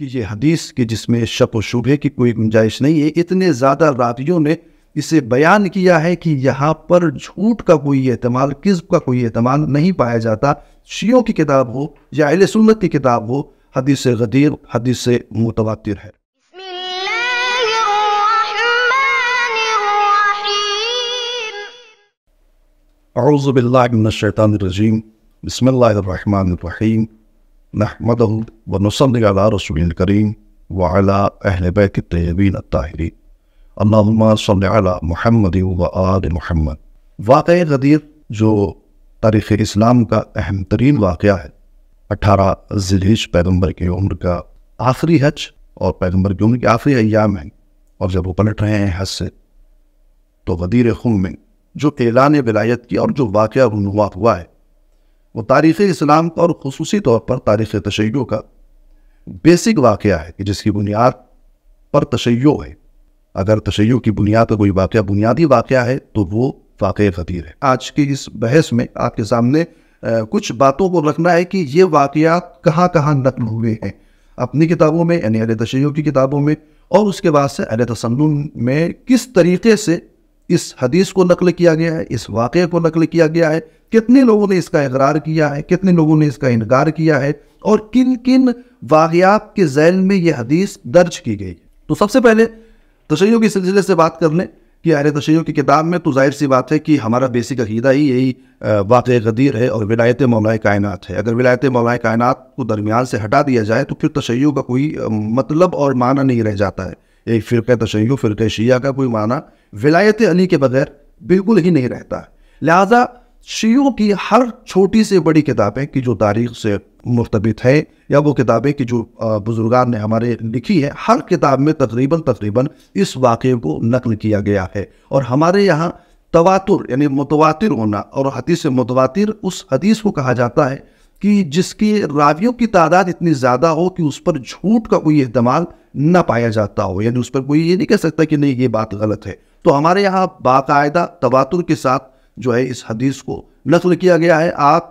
कि ये हदीस के जिसमें शक व शुभे की कोई गुंजाइश नहीं है इतने ज़्यादा रावियों ने इसे बयान किया है कि यहाँ पर झूठ का कोई अहतमाल किस्ब का कोई अहतमाल नहीं पाया जाता शियों की किताब हो या अहल सुन्नत की किताब हो हदीस गदीर हदीस मुतवातिर है अज़बिल्लाशैतरजीम बसमीम नहमद वनसला रसूल करीम वाला अहल बैत तयबीन ताहरीन अल्लाम महमद व आल महमद वाक़ गदीर जो तारीख़ इस्लाम का अहम तरीन वाक़ है अठारह जिलहिज पैगम्बर की उम्र का आखिरी हज और पैगम्बर की उम्र के आखिरी अयाम हैं और जब वो पलट रहे हैं हज से तो गदीर खुम में जो ऐलान विलायत की और जो वाक़ रुनुमा हुआ है वो तारीख़ इस्लाम का और खसूसी तौर पर तारीख़ तशैयों का बेसिक वाक़ है कि जिसकी बुनियाद पर तशैयो है अगर तशैयों की बुनियाद पर कोई वाक़ बुनियादी वाक़ है तो वो वाक़ ख़तीर है आज की इस बहस में आपके सामने कुछ बातों को रखना है कि ये वाक़ कहाँ कहाँ नकल हुए हैं अपनी किताबों में यानी अल तशैयों की किताबों में और उसके बाद से अल तसन्न में किस तरीके से इस हदीस को नकल किया गया है इस वाक़े को नकल किया गया है कितने लोगों ने इसका इकरार किया है कितने लोगों ने इसका इनकार किया है और किन किन वाक़ात के जैल में यह हदीस दर्ज की गई तो सबसे पहले तशैयों के सिलसिले से बात कर लें कि अरे तशैयों की किताब में तो जाहिर सी बात है कि हमारा बेसिक अकीदा ही यही वाक़ गदीर है और विलायत मौलाए कायनत है अगर विलायत मौलाए कायनत को दरमियान से हटा दिया जाए तो फिर तशैयों का कोई मतलब और माना नहीं रह जाता है एक फ़िरक़ तशैय तो फिर शिया का कोई माना विलायत अली के बगैर बिल्कुल ही नहीं रहता लिहाजा शियों की हर छोटी से बड़ी किताबें की जो तारीख से मुर्तबित है या वो किताबें कि जो बुजुर्गान ने हमारे लिखी है हर किताब में तकरीबन तकरीबन इस वाक़े को नकल किया गया है और हमारे यहाँ तवातुर यानी मुतवा होना और हदीस मुतवा उस हदीस को कहा जाता है कि जिसकी रावियों की तादाद इतनी ज़्यादा हो कि उस पर झूठ का कोई अहतमाल ना पाया जाता हो यानी उस पर कोई ये नहीं कह सकता कि नहीं ये बात गलत है तो हमारे यहाँ बाकायदा तवातुर के साथ जो है इस हदीस को नकल किया गया है आप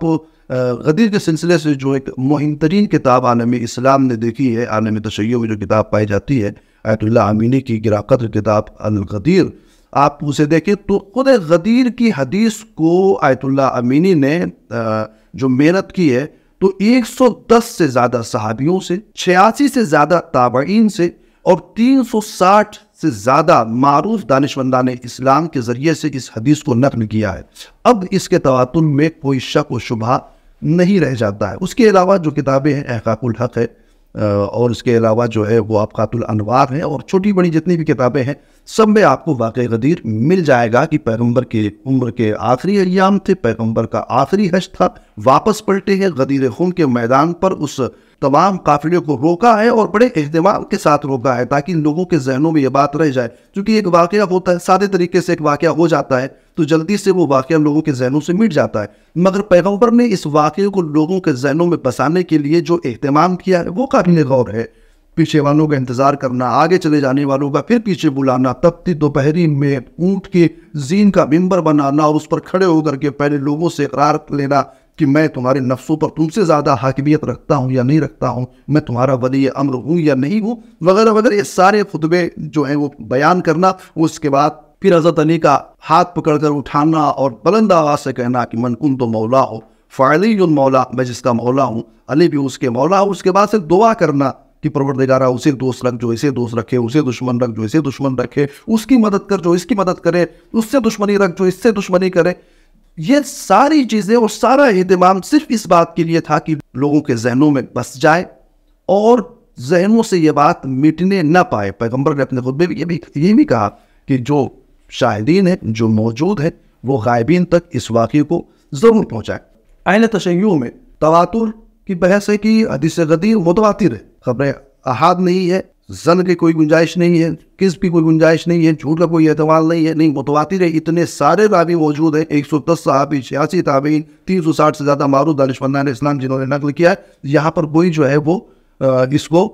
गदीर के सिलसिले से जो एक मुहिम तरीन किताब आलम इस्लाम ने देखी है आलम तशैय में जो किताब पाई जाती है आयतुल्ला आमीनी की गिराकत किताब अलगदीर आप उसे देखें तो खुद गदीर की हदीस को आयतुल्ला अमीनी ने आ, जो मेहनत की है तो 110 से ज्यादा सहाबियों से छियासी से ज्यादा ताबईन से और 360 से ज्यादा मारूफ दानिशमंदा ने इस्लाम के जरिए से इस हदीस को नकल किया है अब इसके तवातुल में कोई शक व शुबा नहीं रह जाता है उसके अलावा जो किताबें हैं अहकाकुल हक है और इसके अलावा जो है वो आपकातुल अनवार हैं और छोटी बड़ी जितनी भी किताबें हैं सब में आपको वाक़ गदीर मिल जाएगा कि पैगम्बर के उम्र के आखिरी अयाम थे पैगम्बर का आखिरी हज था वापस पलटे हैं गदीर खून के मैदान पर उस तमाम काफिले को रोका है और बड़े अहतमाम के साथ रोका है ताकि लोगों के जहनों में ये बात रह जाए क्योंकि एक वाक़ होता है सादे तरीके से एक वाक़ हो जाता है तो जल्दी से वो वाक़ लोगों के जहनों से मिट जाता है मगर पैगम्बर ने इस वाक़े को लोगों के जहनों में बसाने के लिए जो अहतमाम किया है वो काफिल गौर है पीछे वालों का इंतज़ार करना आगे चले जाने वालों का फिर पीछे बुलाना तपती दोपहरी में ऊँट के जीन का मिंबर बनाना और उस पर खड़े होकर के पहले लोगों से करार लेना कि मैं तुम्हारे नफ्सों पर तुमसे ज़्यादा हाकमियत रखता हूँ या नहीं रखता हूँ मैं तुम्हारा वली अम्र हूँ या नहीं हूँ वगैरह वगैरह ये सारे खुतबे जो हैं वो बयान करना उसके बाद फिर हज़रत अली का हाथ पकड़कर उठाना और बुलंद आवाज़ से कहना कि मन तो मौला हो फायदे फ़ाली मौला मैं जिसका मौला हूँ अली भी उसके मौला हो उसके बाद से दुआ करना कि परवरदिगारा उसे दोस्त रख जो इसे दोस्त रखे उसे दुश्मन रख जो इसे दुश्मन रखे उसकी मदद कर जो इसकी मदद करे उससे दुश्मनी रख जो इससे दुश्मनी करे ये सारी चीज़ें और सारा अहतमाम सिर्फ इस बात के लिए था कि लोगों के जहनों में बस जाए और जहनों से ये बात मिटने ना पाए पैगम्बर ने अपने खुतबे में ये भी ये भी कहा कि जो शाहिदीन है जो मौजूद है वो गायबीन तक इस वाक़े को ज़रूर पहुँचाए आयन तशैयों में तवातुर की बहस है कि हदीस गदीर है खबरें अहाद नहीं है जन की कोई गुंजाइश नहीं है किस की कोई गुंजाइश नहीं है झूठ का कोई एतवाल नहीं है नहीं मुतवातिर है इतने सारे रावी मौजूद हैं एक सौ दस सहाबी छियासी ताबीन तीन सौ साठ से ज़्यादा मारू ने इस्लाम जिन्होंने नकल किया है यहाँ पर कोई जो है वो इसको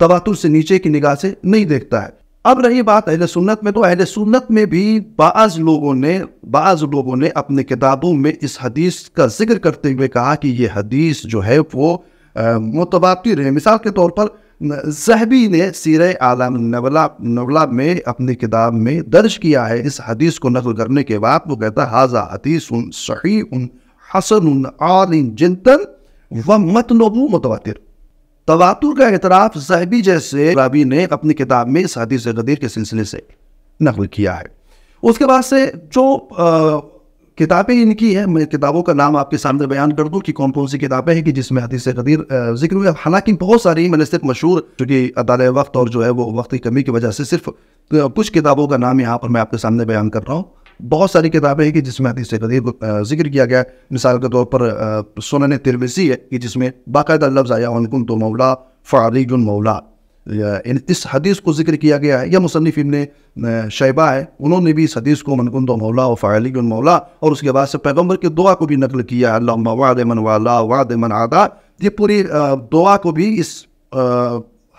तबातुर से नीचे की निगाह से नहीं देखता है अब रही बात अहल सुन्नत में तो अहल सुन्नत में भी बाज़ लोगों ने बाज़ लोगों ने अपने किताबों में इस हदीस का जिक्र करते हुए कहा कि ये हदीस जो है वो मुतबातिर है मिसाल के तौर पर जहबी ने सीर आलम नवला नवला में अपनी किताब में दर्ज किया है इस हदीस को नकल करने के बाद वो कहता हाजा हदीस उन सही उन हसन उन आलिन जिंतन व मतनबू मतवातिर तवातुर का एतराफ़ जहबी जैसे रबी ने अपनी किताब में इस हदीस गदीर के सिलसिले से नकल किया है उसके बाद से जो आ, किताबें इनकी हैं मैं किताबों का नाम आपके सामने बयान कर दूं कि कौन कौन सी किताबें हैं कि जिसमें हदीस कदीर जिक्र हुए हालांकि बहुत सारी मैंने सिर्फ मशहूर चूँकि अदाल वक्त और जो है वो वक्त की कमी की वजह से सिर्फ कुछ किताबों का नाम यहाँ पर मैं आपके सामने बयान कर रहा हूँ बहुत सारी किताबें हैं कि जिसमें हदीस कदीर को जिक्र किया गया मिसाल के तौर पर सोनन तिरविसी है कि जिसमें बाकायदा लफ्ज़ आया उनकुन तो मौला फ़ारिजुल मौला इस हदीस को जिक्र किया गया है या मुसनफ़ इबन शैबा है उन्होंने भी इस हदीस को मनकुन मौला और फ़ाली मौला और उसके बाद से पैगम्बर की दुआ को भी नकल किया है वाद मन वाला वाद मन आदा ये पूरी दुआ को भी इस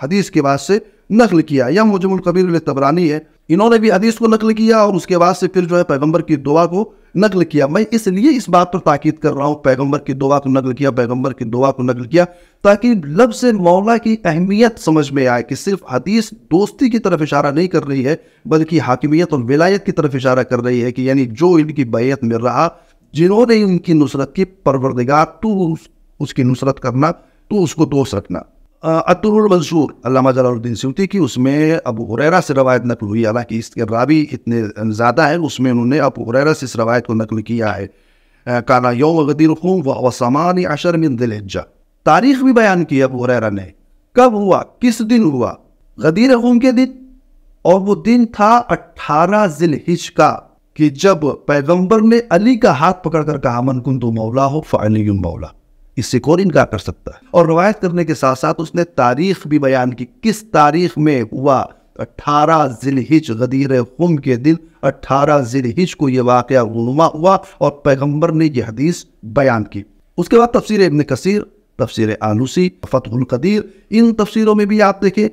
हदीस के बाद से नकल किया या मुजमुल कबीर तबरानी है इन्होंने भी हदीस को नकल किया और उसके बाद से फिर जो है पैगंबर की दुआ को नकल किया मैं इसलिए इस बात पर ताकीद कर रहा हूँ पैगंबर की दुआ को नकल किया पैगंबर की दुआ को नकल किया ताकि लब से मौला की अहमियत समझ में आए कि सिर्फ हदीस दोस्ती की तरफ इशारा नहीं कर रही है बल्कि हाकिमियत और विलायत की तरफ इशारा कर रही है कि यानी जो इनकी बैत में रहा जिन्होंने इनकी नुसरत की परवरदिगार तो उसकी नुसरत करना तो उसको दोष रखना अतुल मंसूर अलामा जलाउद्दीन सिवती की उसमें अब हुरैरा से रवायत नकल हुई हालांकि इसके रावी इतने ज़्यादा हैं उसमें उन्होंने अब हुरैरा से इस रवायत को नकल किया है काना योम गदीर व वसामान अशर मिन दिलजा तारीख भी बयान की अब हुरैरा ने कब हुआ किस दिन हुआ गदीर खूँ के दिन और वो दिन था अट्ठारह जिल हिज का कि जब पैगम्बर ने अली का हाथ पकड़ कर कहा मन कुंतु मौला हो अली मौला इससे कौन इनकार कर सकता है और रवायत करने के साथ साथ उसने तारीख भी बयान की किस तारीख में हुआ अट्ठारह जिलहिज गदीर हम के दिन अट्ठारह जिलहिज को यह वाक़ रुनुमा हुआ और पैगम्बर ने यह हदीस बयान की उसके बाद तफसर इबन कसर तफसर आलूसी फ़तुल्कदीर इन तफसरों में भी आप देखें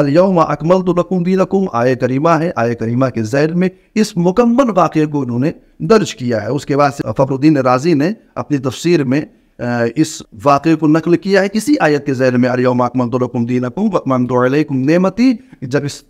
अलयम अकमल तो रकम दी रकम आय करीमा है आय करीमा के जैर में इस मुकम्मल वाक़े को उन्होंने दर्ज किया है उसके बाद फखरुद्दीन राजी ने अपनी तफसीर में इस वाक़े को नकल किया है किसी आयत के जैर में अलियम अकमदुलकुम दीन अकमदुलकुम नेमती जब इस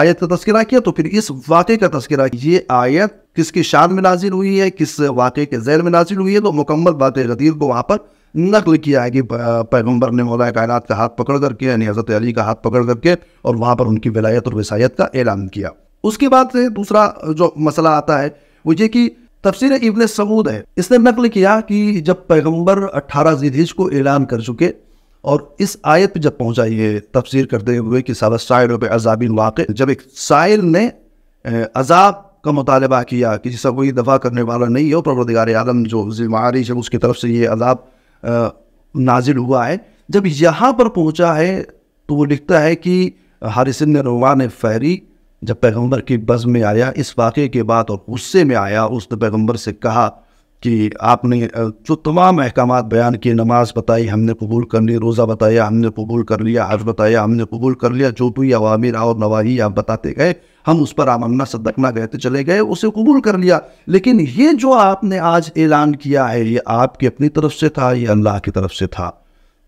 आयत का तस्करा किया तो फिर इस वाक़े का तस्करा ये आयत किसकी शान में नाजिल हुई है किस वाक़े के जैल में नाजिल हुई है तो मुकम्मल बात गदीर को वहाँ पर नकल किया है कि पैगम्बर ने मौला कायनात का हाथ पकड़ करके यानी हज़रत अली का हाथ पकड़ करके और वहाँ पर उनकी विलायत और वसायत का ऐलान किया उसके बाद से दूसरा जो मसला आता है वो ये कि तफसीर इबन समूद है इसने नकल किया कि जब पैगम्बर अट्ठारह जीदीज को ऐलान कर चुके और इस आयत पर जब पहुँचा ये तफसीर करते हुए कि सारा शायर पे अजाबी वाक़ जब एक शायर ने अजाब का मुतालबा किया कि जिसका कोई दफा करने वाला नहीं है प्रदार आलम जो जिम्मेदारी है उसकी तरफ से ये अजाब नाजिल हुआ है जब यहाँ पर पहुँचा है तो वो लिखता है कि हारिसन रवान फहरी जब पैगंबर की बज़ में आया इस वाक़े के बाद और गुस्से में आया उसने पैगंबर से कहा कि आपने जो तमाम अहकाम बयान किए नमाज़ बताई हमने कबूल कर ली रोज़ा बताया हमने कबूल कर लिया हज बताया हमने कबूल कर लिया जो भी अवामिर और नवाही आप बताते गए हम उस पर आमना सदकना कहते तो चले गए उसे कबूल कर लिया लेकिन ये जो आपने आज ऐलान किया है ये आपकी अपनी तरफ से था ये अल्लाह की तरफ से था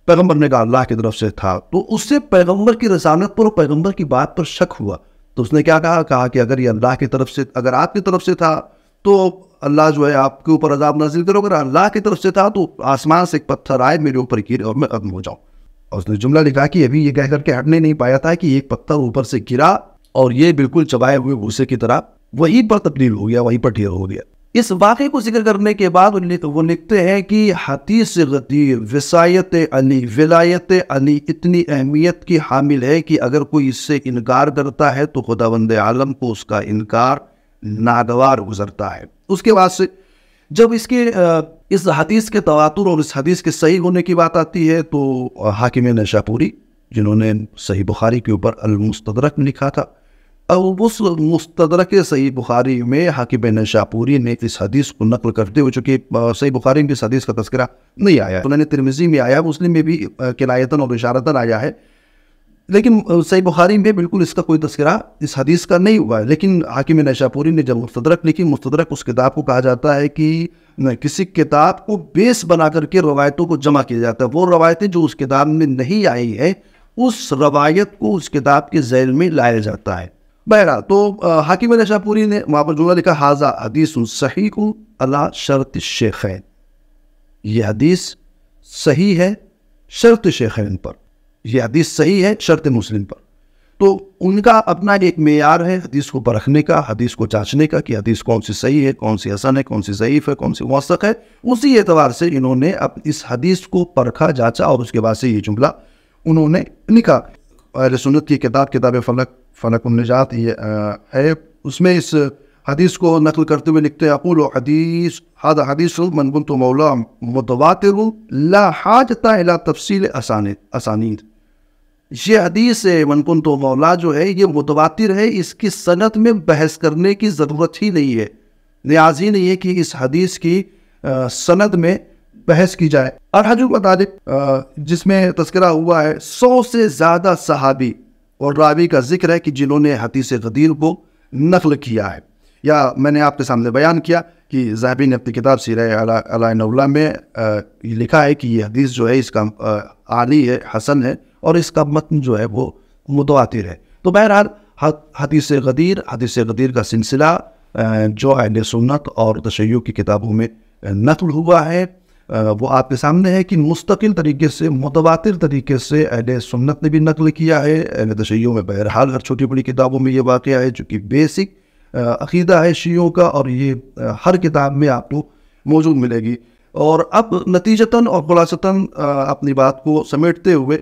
पैगम्बर ने कहा अल्लाह की तरफ से था तो उससे पैगम्बर की रसानत पर और पैगम्बर की बात पर शक हुआ तो उसने क्या कहा कहा कि अगर ये अल्लाह की तरफ से अगर आपकी तरफ से था तो अल्लाह जो है आपके ऊपर अजाब नाजिल करो अगर अल्लाह की तरफ से था तो आसमान से एक पत्थर आए मेरे ऊपर गिरे और मैं अग्न हो जाऊँ और उसने जुमला लिखा कि अभी ये कह करके हटने नहीं पाया था कि एक पत्थर ऊपर से गिरा और ये बिल्कुल चबाए हुए भूसे की तरह वहीं पर तब्दील हो गया वहीं पर ढेर हो गया इस वाक़े को जिक्र करने के बाद वो लिखते हैं कि हतीस गदीर वसायत अली विलायत अली इतनी अहमियत की हामिल है कि अगर कोई इससे इनकार करता है तो खुदावंद आलम को उसका इनकार नागवार गुजरता है उसके बाद से जब इसके इस हदीस के तवातुर और इस हदीस के सही होने की बात आती है तो हाकिम नशापुरी जिन्होंने सही बुखारी के ऊपर अलमुस्तरक लिखा था उस मुस्तरक सही बुखारी में हाकिब नशापुरी ने इस हदीस को नकल करते हुए चूंकि सही बुखारी में इस हदीस का तस्करा नहीं आया है उन्होंने तिरमिजी में आया मुस्लिम में भी किनायतन और इशारतन आया है लेकिन सही बुखारी में बिल्कुल इसका कोई तस्करा इस हदीस का नहीं हुआ है लेकिन हाकिम नशापुरी ने जब मुस्तरक लिखी मुस्तरक उस किताब को कहा जाता है कि किसी किताब को बेस बना करके रवायतों को जमा किया जाता है वो रवायतें जो उस किताब में नहीं आई है उस रवायत को उस किताब के जैल में लाया जाता है बहरा तो हाकिम शाहपुरी ने वहाँ पर जुमला लिखा हाजा हदीस सही को अला शर्त शेखैन यह हदीस सही है शर्त शेखैन पर यह हदीस सही है शर्त मुस्लिम पर तो उनका अपना एक मैार है हदीस को परखने का हदीस को जांचने का कि हदीस कौन सी सही है कौन सी हसन है कौन सी ज़यीफ़ है कौन सी मौसक है उसी एतवार से इन्होंने अब इस हदीस को परखा जांचा और उसके बाद से ये जुमला उन्होंने लिखा सुनत की किताब किताब फलक फलक नजात है उसमें इस हदीस को नकल करते हुए लिखते हैं अकुल हदीस हद हदीस मनबुन तो मौला मतवात ला हाजता इला तफसील असानी असानी ये हदीस मनकुन तो मौला जो है ये मुतवातिर है इसकी सनत में बहस करने की ज़रूरत ही नहीं है न्याज ही नहीं है कि इस हदीस की सनत में बहस की जाए और हजू बता दे जिसमें तस्करा हुआ है सौ से ज़्यादा सहाबी और रावी का जिक्र है कि जिन्होंने हदीस गदीर को नकल किया है या मैंने आपके सामने बयान किया कि जहबी ने अपनी किताब सीर अला में आ, लिखा है कि ये हदीस जो है इसका आली है हसन है और इसका मतन जो है वो मुतवातिर है तो बहरहाल हदीस गदीर हदीस गदीर का सिलसिला जो अहल सुन्नत और तशैय की किताबों में नकल हुआ है वो आपके सामने है कि मुस्तकिल तरीके से मुतवातिर तरीके से अहल सुन्नत ने भी नकल किया है अहल तशैयों में बहरहाल हर छोटी बड़ी किताबों में ये वाक़ है चूँकि बेसिक अकीदा है शीयों का और ये हर किताब में आपको मौजूद मिलेगी और अब नतीजतन और खुलासता अपनी बात को समेटते हुए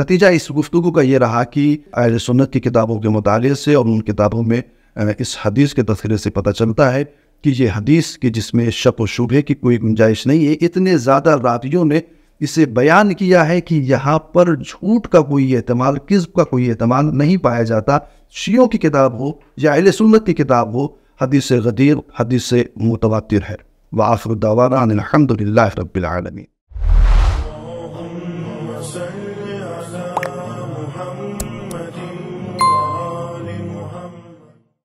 नतीजा इस गुफ्तु का ये रहा कि अहल सुन्नत की किताबों के मुताले से और उन किताबों में इस हदीस के तस्करे से पता चलता है कि ये हदीस कि जिसमें शक व शुभे की कोई गुंजाइश नहीं है इतने ज़्यादा रावियों ने इसे बयान किया है कि यहाँ पर झूठ का कोई एहतमाल किस्ब का कोई एहतमाल नहीं पाया जाता शियों की किताब हो या अहिल सुन्नत की किताब हो हदीस गदीर हदीस मुतवातिर है वाफ़र दावाना रबीआलमी